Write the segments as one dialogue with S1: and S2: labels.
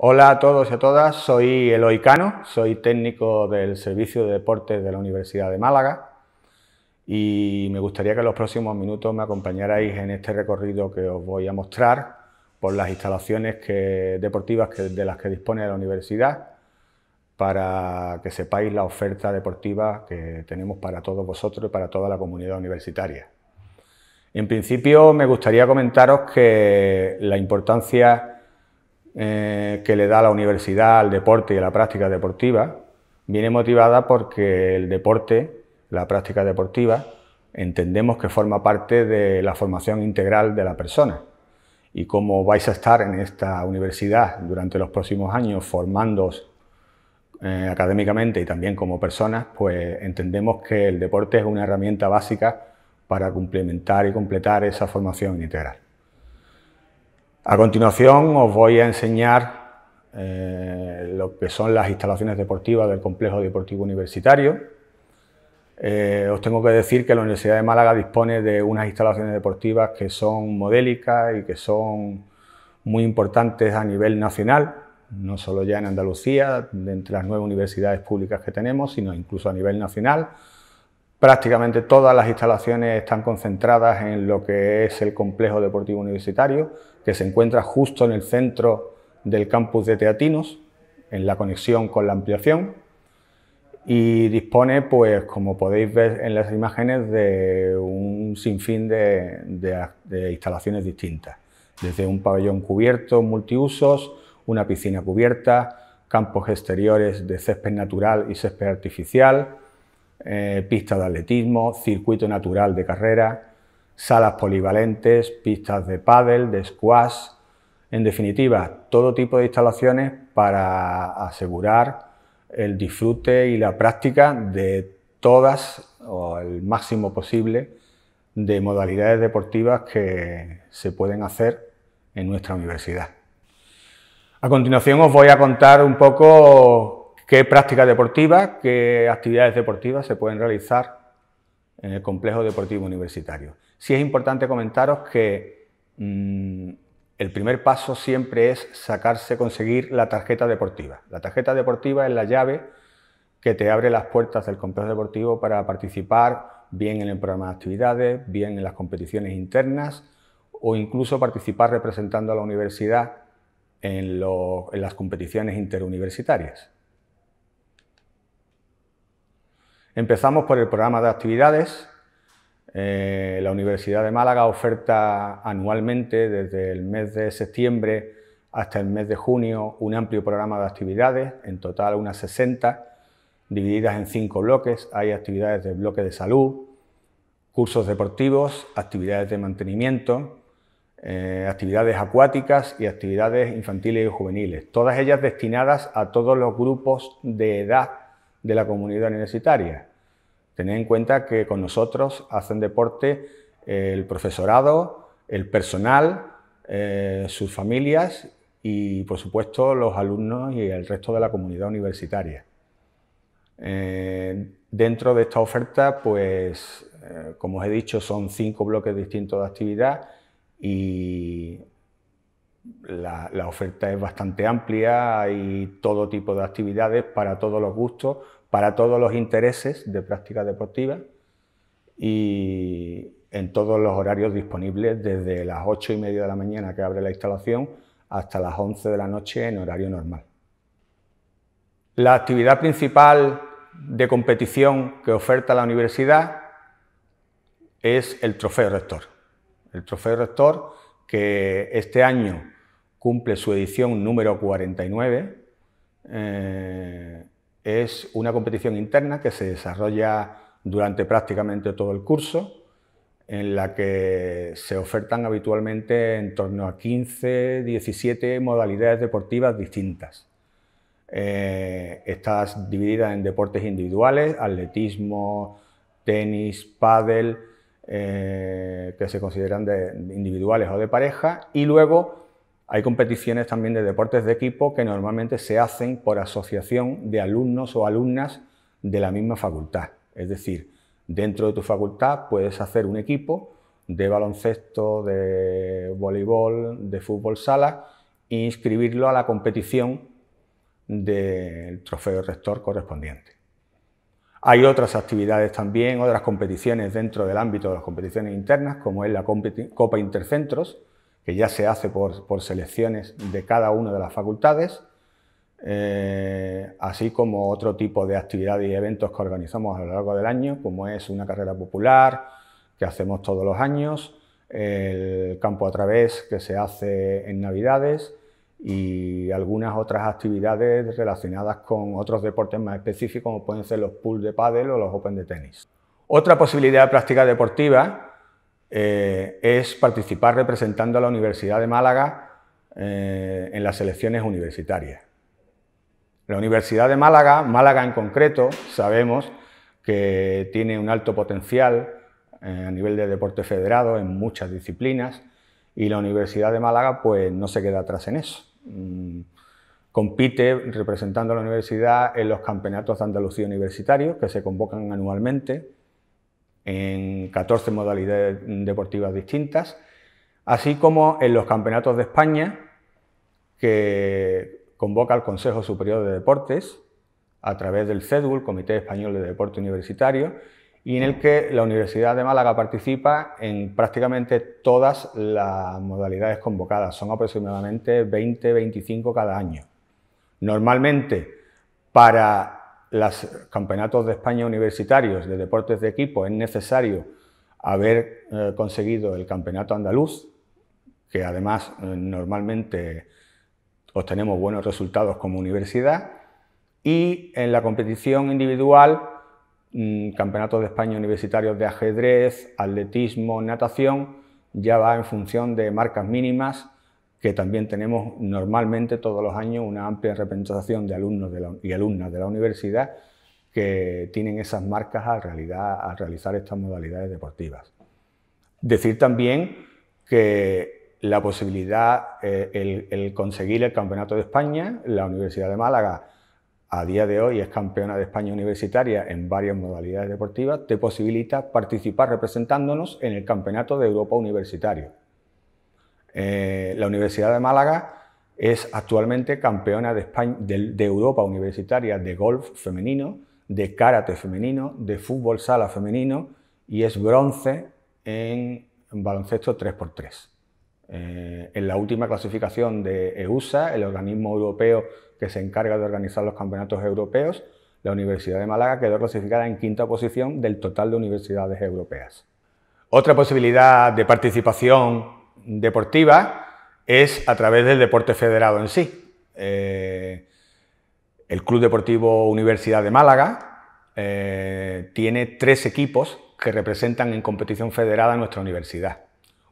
S1: Hola a todos y a todas, soy Eloy Cano, soy técnico del Servicio de Deportes de la Universidad de Málaga y me gustaría que en los próximos minutos me acompañarais en este recorrido que os voy a mostrar por las instalaciones deportivas de las que dispone la universidad para que sepáis la oferta deportiva que tenemos para todos vosotros y para toda la comunidad universitaria. En principio me gustaría comentaros que la importancia eh, que le da la universidad al deporte y a la práctica deportiva viene motivada porque el deporte, la práctica deportiva, entendemos que forma parte de la formación integral de la persona. Y como vais a estar en esta universidad durante los próximos años formándoos eh, académicamente y también como personas, pues entendemos que el deporte es una herramienta básica para complementar y completar esa formación integral. A continuación os voy a enseñar eh, lo que son las instalaciones deportivas del Complejo Deportivo Universitario. Eh, os tengo que decir que la Universidad de Málaga dispone de unas instalaciones deportivas que son modélicas y que son muy importantes a nivel nacional, no solo ya en Andalucía, entre las nueve universidades públicas que tenemos, sino incluso a nivel nacional. Prácticamente todas las instalaciones están concentradas en lo que es el complejo deportivo universitario, que se encuentra justo en el centro del campus de Teatinos, en la conexión con la ampliación, y dispone, pues como podéis ver en las imágenes, de un sinfín de, instalaciones distintas, desde un pabellón cubierto multiusos, una piscina cubierta, campos exteriores de césped natural y césped artificial, pistas eh, pista de atletismo, circuito natural de carrera, salas polivalentes, pistas de pádel, de squash, en definitiva, todo tipo de instalaciones para asegurar el disfrute y la práctica de todas o el máximo posible de modalidades deportivas que se pueden hacer en nuestra universidad. A continuación os voy a contar un poco qué prácticas deportivas, qué actividades deportivas se pueden realizar en el complejo deportivo universitario. Sí es importante comentaros que mm, el primer paso siempre es sacarse, conseguir la tarjeta deportiva. La tarjeta deportiva es la llave que te abre las puertas del complejo deportivo para participar bien en el programa de actividades, bien en las competiciones internas o incluso participar representando a la universidad en las competiciones interuniversitarias. Empezamos por el programa de actividades, eh, la Universidad de Málaga oferta anualmente, desde el mes de septiembre hasta el mes de junio, un amplio programa de actividades, en total unas 60, divididas en cinco bloques. Hay actividades de bloque de salud, cursos deportivos, actividades de mantenimiento, eh, actividades acuáticas y actividades infantiles y juveniles, todas ellas destinadas a todos los grupos de edad de la comunidad universitaria Tened en cuenta que con nosotros hacen deporte el profesorado, el personal, eh, sus familias y, por supuesto, los alumnos y el resto de la comunidad universitaria. Eh, dentro de esta oferta, pues, eh, como os he dicho, son cinco bloques distintos de actividad y la, oferta es bastante amplia, hay todo tipo de actividades para todos los gustos, para todos los intereses de práctica deportiva y en todos los horarios disponibles, desde las 8 y media de la mañana que abre la instalación hasta las 11 de la noche en horario normal. La actividad principal de competición que oferta la universidad es el Trofeo Rector. El Trofeo Rector que este año cumple su edición número 49. Es una competición interna que se desarrolla durante prácticamente todo el curso, en la que se ofertan habitualmente en torno a 15, 17 modalidades deportivas distintas. Eh, estas divididas en deportes individuales, atletismo, tenis, pádel, eh, que se consideran de, individuales o de pareja, y luego hay competiciones también de deportes de equipo que normalmente se hacen por asociación de alumnos o alumnas de la misma facultad. Es decir, dentro de tu facultad puedes hacer un equipo de baloncesto, de voleibol, de fútbol sala e inscribirlo a la competición del trofeo rector correspondiente. Hay otras actividades también, otras competiciones dentro del ámbito de las competiciones internas, como es la Copa Intercentros, que ya se hace por, selecciones de cada una de las facultades, eh, así como otro tipo de actividades y eventos que organizamos a lo largo del año, como es una carrera popular que hacemos todos los años, el campo a través que se hace en Navidades y algunas otras actividades relacionadas con otros deportes más específicos como pueden ser los pools de pádel o los open de tenis. Otra posibilidad de práctica deportiva eh, es participar representando a la Universidad de Málaga eh, en las elecciones universitarias. La Universidad de Málaga, Málaga en concreto, sabemos que tiene un alto potencial eh, a nivel de deporte federado en muchas disciplinas y la Universidad de Málaga pues no se queda atrás en eso. Mm, compite representando a la universidad en los campeonatos de Andalucía universitarios que se convocan anualmente en 14 modalidades deportivas distintas, así como en los campeonatos de España que convoca el Consejo Superior de Deportes a través del CEDUL, Comité Español de Deporte Universitario, y en el que la Universidad de Málaga participa en prácticamente todas las modalidades convocadas. Son aproximadamente 20-25 cada año. Normalmente, para los campeonatos de España universitarios de deportes de equipo es necesario haber eh, conseguido el campeonato andaluz, que además eh, normalmente obtenemos buenos resultados como universidad, y en la competición individual, mm, campeonatos de España universitarios de ajedrez, atletismo, natación, ya va en función de marcas mínimas que también tenemos normalmente todos los años una amplia representación de alumnos y alumnas de la universidad que tienen esas marcas a, realizar estas modalidades deportivas. Decir también que la posibilidad, eh, el conseguir el Campeonato de España, la Universidad de Málaga, a día de hoy es campeona de España universitaria en varias modalidades deportivas, te posibilita participar representándonos en el Campeonato de Europa Universitario. Eh, la Universidad de Málaga es actualmente campeona de, España, de, Europa universitaria de golf femenino, de karate femenino, de fútbol sala femenino y es bronce en, baloncesto 3x3. Eh, en la última clasificación de EUSA, el organismo europeo que se encarga de organizar los campeonatos europeos, la Universidad de Málaga quedó clasificada en quinta posición del total de universidades europeas. Otra posibilidad de participación deportiva es a través del deporte federado en sí. Eh, el Club Deportivo Universidad de Málaga eh, tiene tres equipos que representan en competición federada nuestra universidad.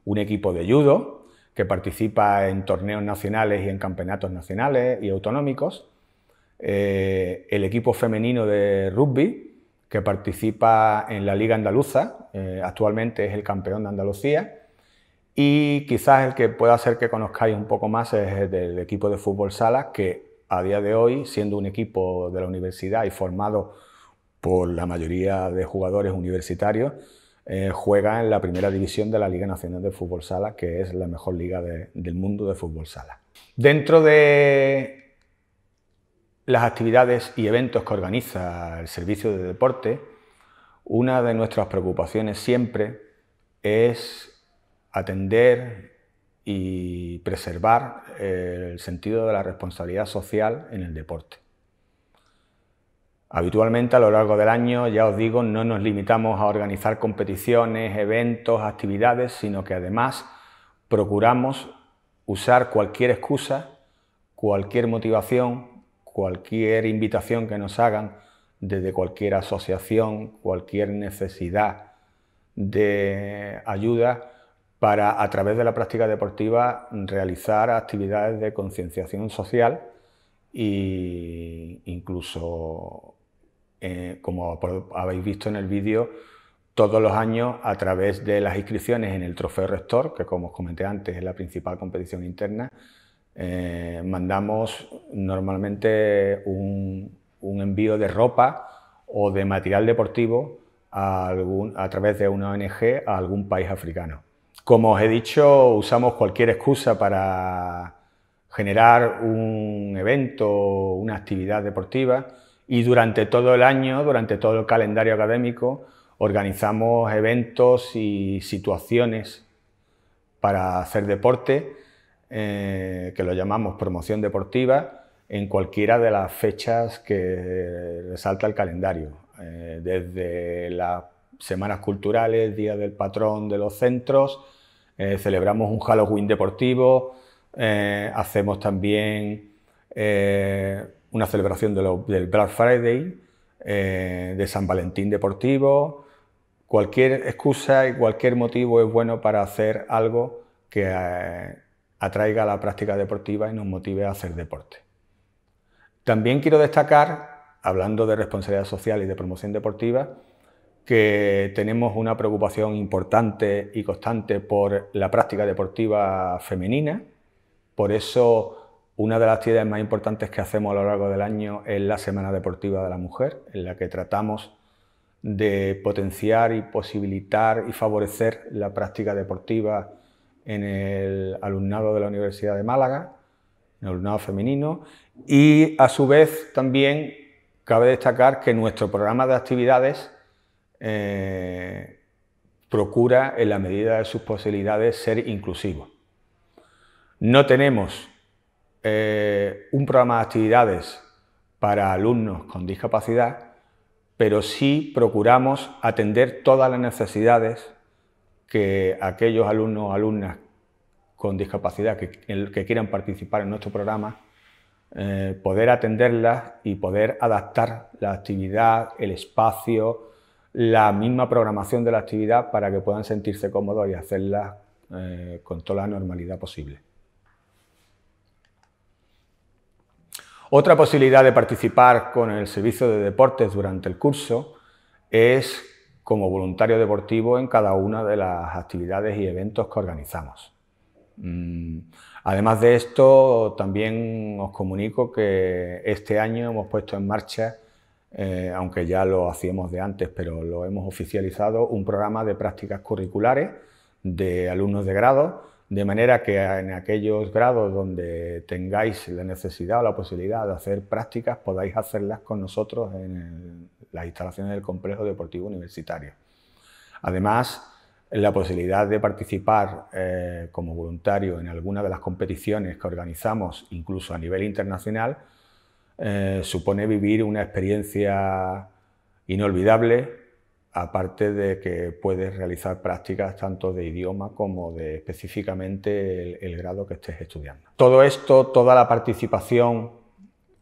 S1: Un equipo de judo, que participa en torneos nacionales y en campeonatos nacionales y autonómicos. Eh, el equipo femenino de rugby, que participa en la Liga Andaluza, actualmente es el campeón de Andalucía y quizás el que pueda hacer que conozcáis un poco más es el del equipo de fútbol sala, que a día de hoy, siendo un equipo de la universidad y formado por la mayoría de jugadores universitarios, eh, juega en la primera división de la Liga Nacional de Fútbol Sala, que es la mejor liga del mundo de fútbol sala. Dentro de las actividades y eventos que organiza el servicio de deporte, una de nuestras preocupaciones siempre es atender y preservar eh, el sentido de la responsabilidad social en el deporte. Habitualmente a lo largo del año, ya os digo, no nos limitamos a organizar competiciones, eventos, actividades, sino que además procuramos usar cualquier excusa, cualquier motivación, cualquier invitación que nos hagan desde cualquier asociación, cualquier necesidad de ayuda para, a través de la práctica deportiva, realizar actividades de concienciación social e incluso, eh, como habéis visto en el vídeo, todos los años a través de las inscripciones en el Trofeo Rector, que como os comenté antes es la principal competición interna, eh, mandamos normalmente un, envío de ropa o de material deportivo a través de una ONG a algún país africano. Como os he dicho, usamos cualquier excusa para generar un evento, una actividad deportiva y durante todo el año, durante todo el calendario académico, organizamos eventos y situaciones para hacer deporte, eh, que lo llamamos promoción deportiva, en cualquiera de las fechas que resalta el calendario, eh, desde las semanas culturales, Día del Patrón de los Centros, eh, celebramos un Halloween deportivo, eh, hacemos también eh, una celebración del Black Friday, de San Valentín deportivo. Cualquier excusa y cualquier motivo es bueno para hacer algo que atraiga a la práctica deportiva y nos motive a hacer deporte. También quiero destacar, hablando de responsabilidad social y de promoción deportiva, que tenemos una preocupación importante y constante por la práctica deportiva femenina. Por eso, una de las actividades más importantes que hacemos a lo largo del año es la Semana Deportiva de la Mujer, en la que tratamos de potenciar y posibilitar y favorecer la práctica deportiva en el alumnado de la Universidad de Málaga, en el alumnado femenino, y a su vez también cabe destacar que nuestro programa de actividades eh, procura, en la medida de sus posibilidades, ser inclusivo. No tenemos eh, un programa de actividades para alumnos con discapacidad, pero sí procuramos atender todas las necesidades que aquellos alumnos o alumnas con discapacidad que, quieran participar en nuestro programa, eh, poder atenderlas y poder adaptar la actividad, el espacio, la misma programación de la actividad para que puedan sentirse cómodos y hacerla eh, con toda la normalidad posible. Otra posibilidad de participar con el servicio de deportes durante el curso es como voluntario deportivo en cada una de las actividades y eventos que organizamos. Mm, además de esto, también os comunico que este año hemos puesto en marcha eh, aunque ya lo hacíamos de antes, pero lo hemos oficializado, un programa de prácticas curriculares de alumnos de grado, de manera que en aquellos grados donde tengáis la necesidad o la posibilidad de hacer prácticas, podáis hacerlas con nosotros en las instalaciones del complejo deportivo universitario. Además, la posibilidad de participar eh, como voluntario en alguna de las competiciones que organizamos, incluso a nivel internacional, eh, supone vivir una experiencia inolvidable, aparte de que puedes realizar prácticas tanto de idioma como de específicamente el, grado que estés estudiando. Todo esto, toda la participación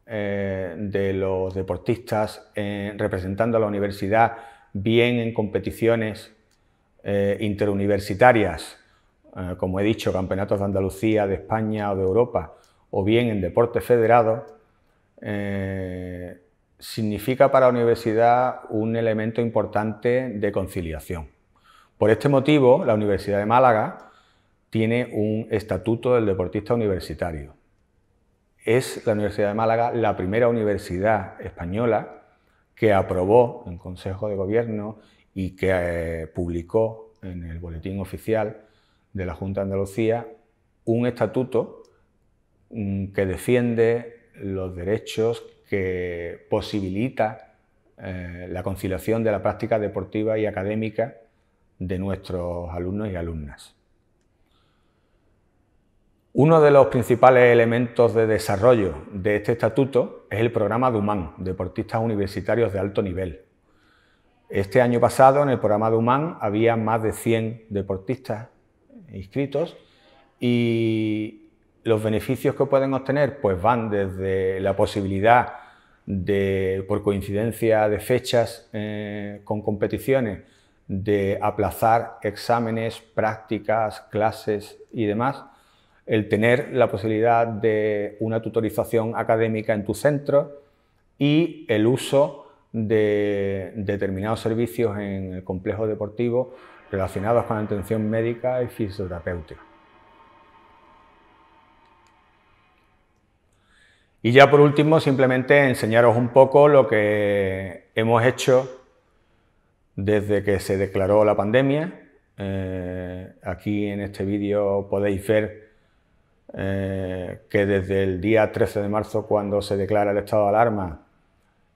S1: eh, de los deportistas eh, representando a la universidad, bien en competiciones interuniversitarias, como he dicho, campeonatos de Andalucía, de España o de Europa, o bien en deportes federados, eh, significa para la universidad un elemento importante de conciliación. Por este motivo, la Universidad de Málaga tiene un estatuto del deportista universitario. Es la Universidad de Málaga la primera universidad española que aprobó en Consejo de Gobierno y que eh, publicó en el Boletín Oficial de la Junta de Andalucía un estatuto mm, que defiende los derechos que posibilita eh, la conciliación de la práctica deportiva y académica de nuestros alumnos y alumnas. Uno de los principales elementos de desarrollo de este estatuto es el programa DUMAN, Deportistas Universitarios de Alto Nivel. Este año pasado en el programa DUMAN había más de 100 deportistas inscritos y los beneficios que pueden obtener pues van desde la posibilidad de, por coincidencia de fechas eh, con competiciones, de aplazar exámenes, prácticas, clases y demás, el tener la posibilidad de una tutorización académica en tu centro y el uso de determinados servicios en el complejo deportivo relacionados con la atención médica y fisioterapéutica. Y ya por último, simplemente enseñaros un poco lo que hemos hecho desde que se declaró la pandemia. Eh, aquí en este vídeo podéis ver eh, que desde el día 13 de marzo, cuando se declara el estado de alarma,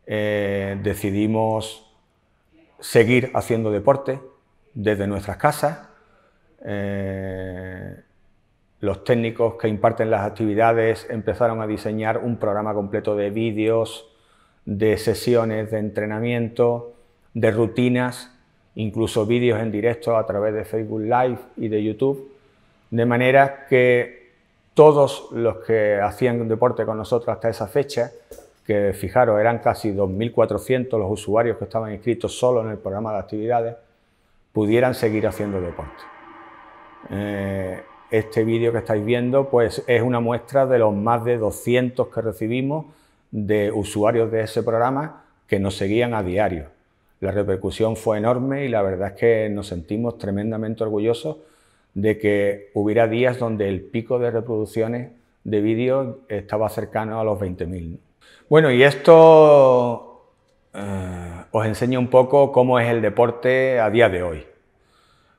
S1: eh, decidimos seguir haciendo deporte desde nuestras casas. Los técnicos que imparten las actividades empezaron a diseñar un programa completo de vídeos, de sesiones de entrenamiento, de rutinas, incluso vídeos en directo a través de Facebook Live y de YouTube, de manera que todos los que hacían deporte con nosotros hasta esa fecha, que fijaros eran casi 2.400 los usuarios que estaban inscritos solo en el programa de actividades, pudieran seguir haciendo deporte. Eh, este vídeo que estáis viendo pues, es una muestra de los más de 200 que recibimos de usuarios de ese programa que nos seguían a diario. La repercusión fue enorme y la verdad es que nos sentimos tremendamente orgullosos de que hubiera días donde el pico de reproducciones de vídeos estaba cercano a los 20.000. Bueno, y esto eh, os enseña un poco cómo es el deporte a día de hoy.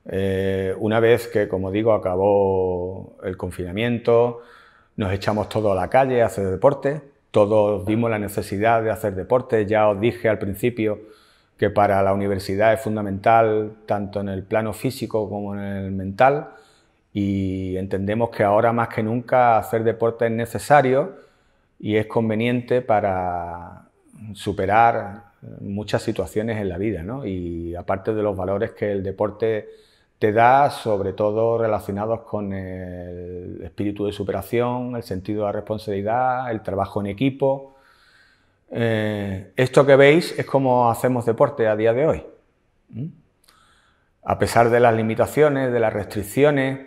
S1: Eh, una vez que, como digo, acabó el confinamiento, nos echamos todos a la calle a hacer deporte, todos vimos la necesidad de hacer deporte, ya os dije al principio que para la universidad es fundamental tanto en el plano físico como en el mental y entendemos que ahora más que nunca hacer deporte es necesario y es conveniente para superar muchas situaciones en la vida, Y aparte de los valores que el deporte te da sobre todo relacionados con el espíritu de superación, el sentido de la responsabilidad, el trabajo en equipo. Eh, esto que veis es como hacemos deporte a día de hoy. A pesar de las limitaciones, de las restricciones,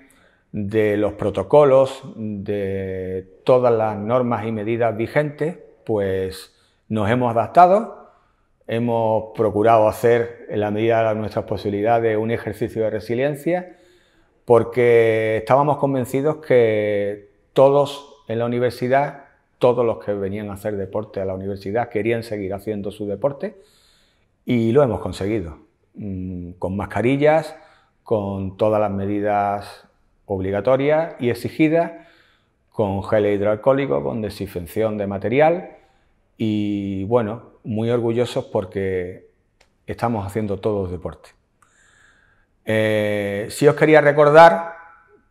S1: de los protocolos, de todas las normas y medidas vigentes, pues nos hemos adaptado Hemos procurado hacer, en la medida de nuestras posibilidades, un ejercicio de resiliencia porque estábamos convencidos que todos en la universidad, todos los que venían a hacer deporte a la universidad, querían seguir haciendo su deporte y lo hemos conseguido. Mm, con mascarillas, con todas las medidas obligatorias y exigidas, con gel hidroalcohólico, con desinfección de material y bueno, muy orgullosos porque estamos haciendo todos deporte. Eh, si os quería recordar,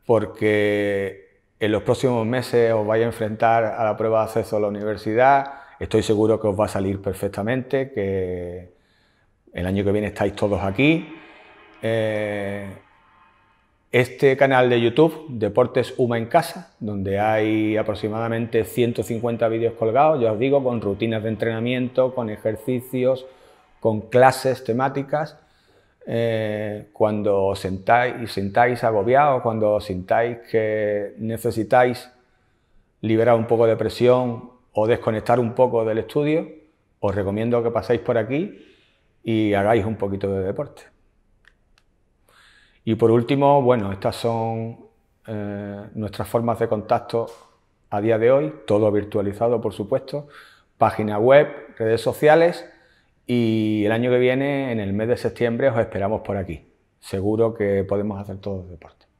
S1: porque en los próximos meses os vais a enfrentar a la prueba de acceso a la universidad, estoy seguro que os va a salir perfectamente, que el año que viene estáis todos aquí. Eh, este canal de YouTube, Deportes Uma en Casa, donde hay aproximadamente 150 vídeos colgados, ya os digo, con rutinas de entrenamiento, con ejercicios, con clases temáticas. Eh, cuando os sentáis, y sentáis agobiados, cuando os sintáis que necesitáis liberar un poco de presión o desconectar un poco del estudio, os recomiendo que paséis por aquí y hagáis un poquito de deporte. Y por último, bueno, estas son eh, nuestras formas de contacto a día de hoy, todo virtualizado, por supuesto, página web, redes sociales y el año que viene, en el mes de septiembre, os esperamos por aquí. Seguro que podemos hacer todo deporte.